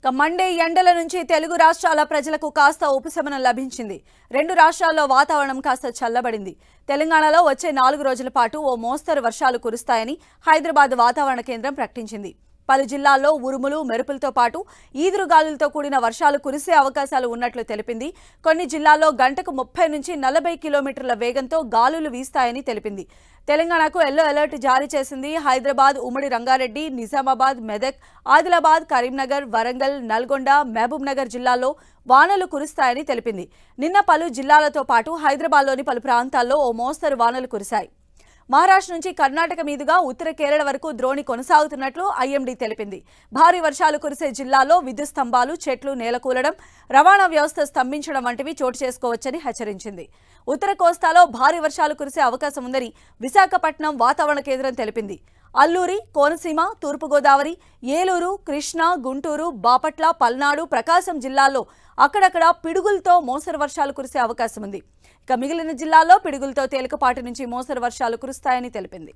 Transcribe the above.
ఇక మండే ఎండల నుంచి తెలుగు రాష్ట్రాల ప్రజలకు కాస్త ఉపశమనం లభించింది రెండు రాష్ట్రాల్లో వాతావరణం కాస్త చల్లబడింది తెలంగాణలో వచ్చే నాలుగు రోజుల పాటు ఓ మోస్తరు వర్షాలు కురుస్తాయని హైదరాబాద్ వాతావరణ కేంద్రం ప్రకటించింది పలు జిల్లాల్లో ఉరుములు మెరుపులతో పాటు ఈదురుగాలులతో కూడిన వర్షాలు కురిసే అవకాశాలు ఉన్నట్లు తెలిపింది కొన్ని జిల్లాల్లో గంటకు ముప్పై నుంచి నలభై కిలోమీటర్ల వేగంతో గాలులు వీస్తాయని తెలిపింది తెలంగాణకు ఎల్లో అలర్ట్ జారీ చేసింది హైదరాబాద్ ఉమ్మడి రంగారెడ్డి నిజామాబాద్ మెదక్ ఆదిలాబాద్ కరీంనగర్ వరంగల్ నల్గొండ మహబూబ్నగర్ జిల్లాల్లో వానలు కురుస్తాయని తెలిపింది నిన్న పలు జిల్లాలతో పాటు హైదరాబాద్లోని పలు ప్రాంతాల్లో ఓ మోస్తరు వానలు కురిశాయి మహారాష్ట్ర నుంచి కర్ణాటక మీదుగా ఉత్తర కేరళ వరకు ద్రోణి కొనసాగుతున్నట్లు ఐఎండీ తెలిపింది భారీ వర్షాలు కురిసే జిల్లాలో విద్యుత్ స్తంభాలు చెట్లు నేలకూలడం రవాణా వ్యవస్థ స్తంభించడం వంటివి చోటు చేసుకోవచ్చని హెచ్చరించింది ఉత్తర కోస్తాలో భారీ వర్షాలు కురిసే అవకాశం ఉందని విశాఖపట్నం వాతావరణ కేంద్రం తెలిపింది అల్లూరి కోనసీమ తూర్పుగోదావరి ఏలూరు కృష్ణా గుంటూరు బాపట్ల పల్నాడు ప్రకాశం జిల్లాల్లో అక్కడక్కడ పిడుగులతో మోసరు వర్షాలు కురిసే అవకాశం ఉంది ఇక మిగిలిన జిల్లాల్లో పిడుగులతో తేలికపాటి నుంచి మోసరు వర్షాలు కురుస్తాయని తెలిపింది